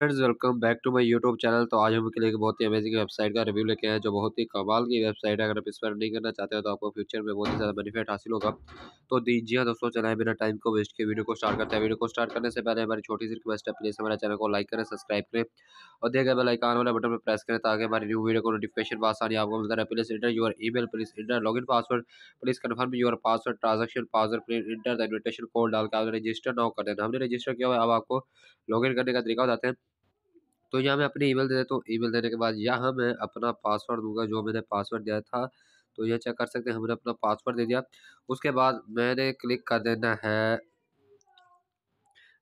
friends welcome back to my YouTube channel तो आज हम के लिए एक बहुत ही अमेजिंग वेबसाइट का रिव्यू लेके हैं जो बहुत ही कमाल की वेबसाइट है अगर आप इस पर नहीं करना चाहते हो तो आपको फ्यूचर में बहुत ही ज़्यादा बेनिफिट हासिल होगा तो दीजिए हाँ दोस्तों चलाए बिना टाइम को वेस्ट के वीडियो को स्टार्ट करते हैं वीडियो को स्टार्ट करने से पहले हमारी छोटी सी रिक्वेस्ट है प्लीज़ हमारे चैनल को लाइक करें सब्सक्राइब करें और दिए गए बेलाइकान वाला बटन पर प्रेस करें ताकि हमारी न्यू वीडियो को नोटिफिकेशन आसानी आपको मिलता है please enter your e mail please enter log in password please confirm your password transaction password please enter the invitation code डाल के आप रजिस्टर ना कर देना हमने रजिस्टर किया हुआ है अब आपको लॉग इन करने का तरीका बताते हैं तो यहाँ मैं अपनी ईमेल दे देता तो हूँ ईमेल देने के बाद यहाँ मैं अपना पासवर्ड दूंगा जो मैंने पासवर्ड दिया था तो यह चेक कर सकते हैं हमने अपना पासवर्ड दे दिया उसके बाद मैंने क्लिक कर देना है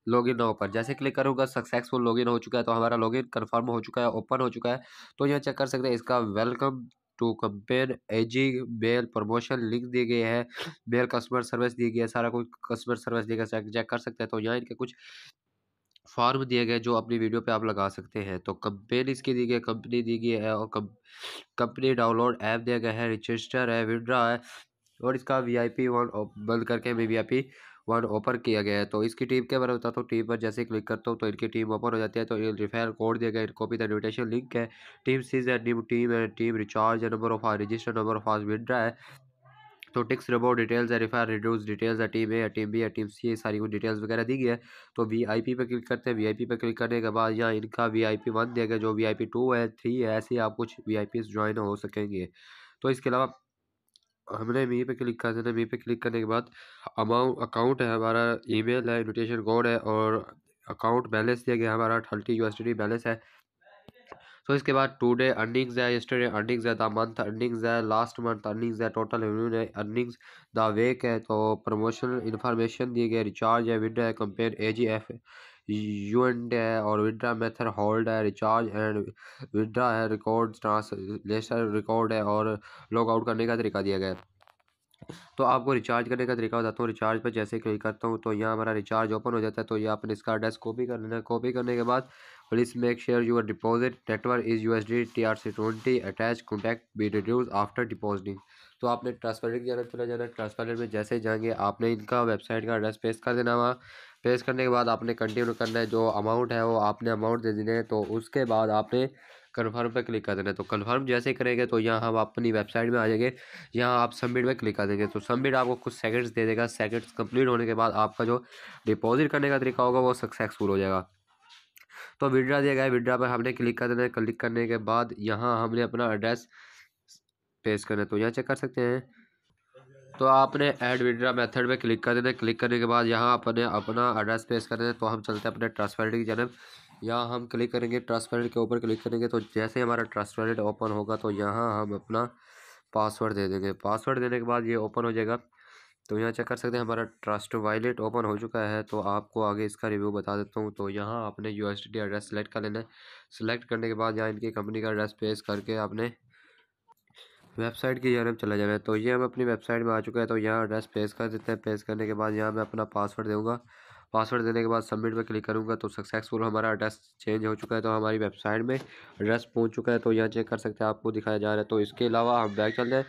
लॉगिन इन ओपन जैसे क्लिक करूँगा सक्सेसफुल लॉगिन हो चुका है तो हमारा लॉगिन कंफर्म हो चुका है ओपन हो चुका है तो यह चेक कर सकते हैं इसका welcome to compare aging mail promotion link दिए गए हैं मेल कस्टमर सर्विस दी गई है सारा कुछ कस्टमर सर्विस गए चेक कर सकते हैं तो यहाँ इनके कुछ फॉर्म दिए गए जो अपनी वीडियो पे आप लगा सकते हैं तो कंपेन इसकी दी गई कंपनी दी गई है और कंपनी डाउनलोड ऐप दिया गया है रजिस्टर है विड्रा है और इसका वी आई पी वन बंद करके V I P one open किया गया है तो इसकी टीम के बारे में बताता हूँ टीम पर जैसे क्लिक करता हूँ तो इनकी टीम ओपन हो जाती है तो रिफेयर कोड दिया गया इनको भी इन्विटेशन लिंक है टीम सीज है टीम टीम रिचार्ज है number of register number of withdraw है तो टिक्स रबो डिटेल्स रिफायर रिड्यूस डिटेल्स अटीम ए अटीम बी अटीब सी सारी कुछ डिटेल्स वगैरह दी गई है तो वी आई पी पर क्लिक करते हैं वी आई पी पर क्लिक करने के बाद यहाँ इनका वी आई पी वन दिया गया जो वी आई पी टू है थ्री है ऐसे ही आप कुछ वी आई पी ज्वाइन हो सकेंगे तो इसके अलावा हमने मी पे क्लिक कर देना मी पे क्लिक करने के बाद अमाउंट अकाउंट है हमारा मेल है इन्विटेशन कोड है और अकाउंट बैलेंस दिया गया हमारा थर्टी यू बैलेंस है सो इसके बाद टूडे अर्निंग्स है यस्टरडे अर्निंग्स है द मंथ अर्निंग्स है लास्ट मंथ अर्निंग्स है टोटल अर्निंग्स द वेक है तो प्रमोशनल इन्फॉर्मेशन दिए गए रिचार्ज है विड्रा है compare A G F U day है और विड्रा मेथड होल्ड है रिचार्ज एंड विड्रा है रिकॉर्ड ट्रांसलेशन रिकॉर्ड है और लॉग आउट करने का तरीका दिया गया है तो आपको रिचार्ज करने का तरीका बताता हूँ रिचार्ज पर जैसे क्लिक करता हूँ तो यहाँ हमारा रिचार्ज ओपन हो जाता है तो ये अपने इसका एड्रेस कॉपी कर लेना कॉपी करने के बाद please make sure network is U S D T R C twenty attach contact be reduce after depositing तो आपने ट्रांसफर की जाना चला जाना ट्रांसफर में जैसे ही जाएंगे आपने इनका वेबसाइट का एड्रेस पेश कर देना वहाँ पेश करने के बाद आपने कंटिन्यू करना है जो अमाउंट है वो आपने अमाउंट दे देने तो उसके बाद आपने कन्फर्म पर क्लिक कर देना तो कन्फर्म जैसे करेंगे तो यहाँ हम अपनी वेबसाइट में आ जाएंगे यहाँ आप सबमिट में क्लिक कर देंगे तो सबमिट आपको कुछ सेकंड्स दे देगा सेकंड्स कंप्लीट होने के बाद आपका जो डिपॉजिट करने का तरीका होगा वो सक्सेसफुल हो जाएगा तो विड्रा दिया गया विड्रा पर हमने क्लिक कर देना है क्लिक करने के बाद यहाँ हमने अपना एड्रेस पेश करना है तो यहाँ चेक कर सकते हैं तो आपने ऐड विड्रा मेथड में क्लिक कर देना क्लिक करने के बाद यहाँ अपने अपना एड्रेस पेश कर देना तो हम चलते हैं अपने ट्रांसपेरेंट की जनब यहाँ हम क्लिक करेंगे ट्रांसपेरेंट के ऊपर क्लिक करेंगे तो जैसे हमारा ट्रांसपेरेंट ओपन होगा तो यहाँ हम अपना पासवर्ड दे देंगे पासवर्ड देने के बाद ये ओपन हो जाएगा तो यहाँ चेक कर सकते हैं हमारा ट्रस्ट वायलेट ओपन हो चुका है तो आपको आगे इसका रिव्यू बता देता हूँ तो यहाँ आपने यू एड्रेस सेलेक्ट कर लेना है सेलेक्ट करने के बाद यहाँ इनकी कंपनी का एड्रेस पेश करके आपने वेबसाइट की जाना चला जाना है तो ये हम अपनी वेबसाइट में आ चुका है तो यहाँ एड्रेस पेश कर देते हैं पेश करने के बाद यहाँ मैं अपना पासवर्ड दूँगा पासवर्ड देने के बाद सबमिट पर क्लिक करूँगा तो सक्सेसफुल हमारा एड्रेस चेंज हो चुका है तो हमारी वेबसाइट में एड्रेस पहुँच चुका है तो यहाँ चेक कर सकते हैं आपको दिखाया जा रहा है तो इसके अलावा हम बैग चल रहे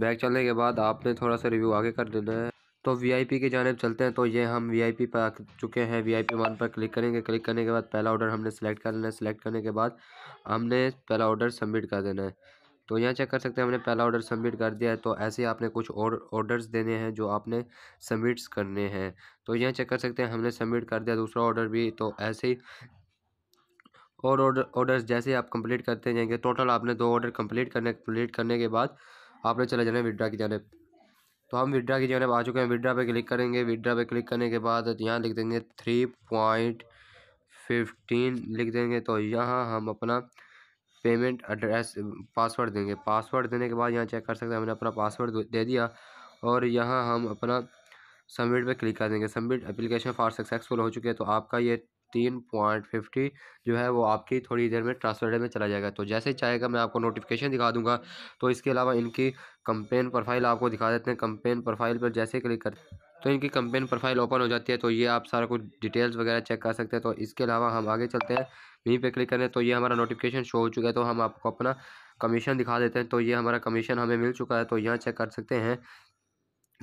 बैग चलने के बाद आपने थोड़ा सा रिव्यू आगे कर देना है तो वीआईपी की जानब चलते हैं तो ये हम वीआईपी पर आ चुके हैं वीआईपी वन पर क्लिक करेंगे क्लिक करने के बाद पहला ऑर्डर हमने सेलेक्ट कर लेना है सेलेक्ट करने के बाद हमने पहला ऑर्डर सबमिट कर देना है तो यहाँ चेक कर सकते हैं हमने पहला ऑर्डर सबमिट कर दिया है तो ऐसे ही आपने कुछ और ऑर्डर्स देने हैं जो आपने सबमिट्स करने हैं तो यहाँ चेक कर सकते हैं हमने सबमिट कर दिया दूसरा ऑर्डर भी तो ऐसे ही और ऑर्डर ऑर्डर्स जैसे आप कंप्लीट करते जाएंगे टोटल आपने दो ऑर्डर कंप्लीट करने कम्प्लीट करने के बाद आपने चले जाना है विड्रा की जानब तो हम विड्रा की जानब आ चुके हैं विड्रा पर क्लिक करेंगे विड्रा पे क्लिक करने के बाद यहाँ लिख देंगे थ्री पॉइंट फिफ्टीन लिख देंगे तो यहाँ हम अपना पेमेंट एड्रेस पासवर्ड देंगे पासवर्ड देने के बाद यहाँ चेक कर सकते हैं हमने अपना पासवर्ड दे दिया और यहाँ हम अपना सबमिट पे क्लिक कर देंगे सबमिट एप्लीकेशन फॉर सक्सेसफुल हो चुके हैं तो आपका ये तीन पॉइंट फिफ्टी जो है वो आपकी थोड़ी देर में ट्रांसफर में चला जाएगा तो जैसे ही चाहेगा मैं आपको नोटिफिकेशन दिखा दूंगा तो इसके अलावा इनकी कंपेन प्रोफाइल आपको दिखा देते हैं कंपेन प्रोफाइल पर जैसे क्लिक कर तो इनकी कंपेन प्रोफाइल ओपन हो जाती है तो ये आप सारा कुछ डिटेल्स वगैरह चेक कर सकते हैं तो इसके अलावा हम आगे चलते हैं वहीं पे क्लिक करें तो ये हमारा नोटिफिकेशन शो हो चुका है तो हम आपको अपना कमीशन दिखा देते हैं तो ये हमारा कमीशन हमें मिल चुका है तो यहाँ चेक कर सकते हैं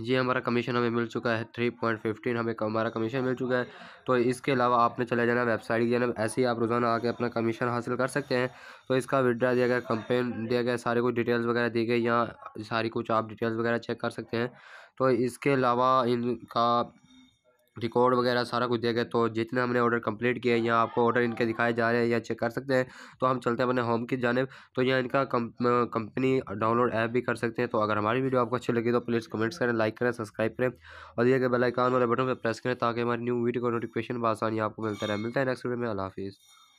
ये हमारा कमीशन हमें मिल चुका है थ्री पॉइंट फिफ्टीन हमें हमारा कमीशन मिल चुका है तो इसके अलावा आपने चले जाना वेबसाइट की जाना ऐसे ही आप रोज़ाना आके अपना कमीशन हासिल कर सकते हैं तो इसका विड्रा दिया गया कंपेन दिया गया सारे कुछ डिटेल्स वगैरह दी गई यहाँ सारी कुछ आप डिटेल्स वगैरह चेक कर सकते हैं तो इसके अलावा इनका रिकॉर्ड वगैरह सारा कुछ देखें तो जितने हमने ऑर्डर कंप्लीट किए या आपको ऑर्डर इनके दिखाए जा रहे हैं या चेक कर सकते हैं तो हम चलते हैं अपने होम की जानेब तो यहाँ इनका कंपनी डाउनलोड ऐप भी कर सकते हैं तो अगर हमारी वीडियो आपको अच्छी लगी तो प्लीज़ कमेंट्स करें लाइक करें सब्सक्राइब करें और ये बेलाइकान वाले बटन पर प्रेस करें ताकि हमारी न्यू वीडियो का नोटिफिकेशन बसानी आपको मिलता रहे मिलता है नेक्स्ट वीडियो में अला हाफिज़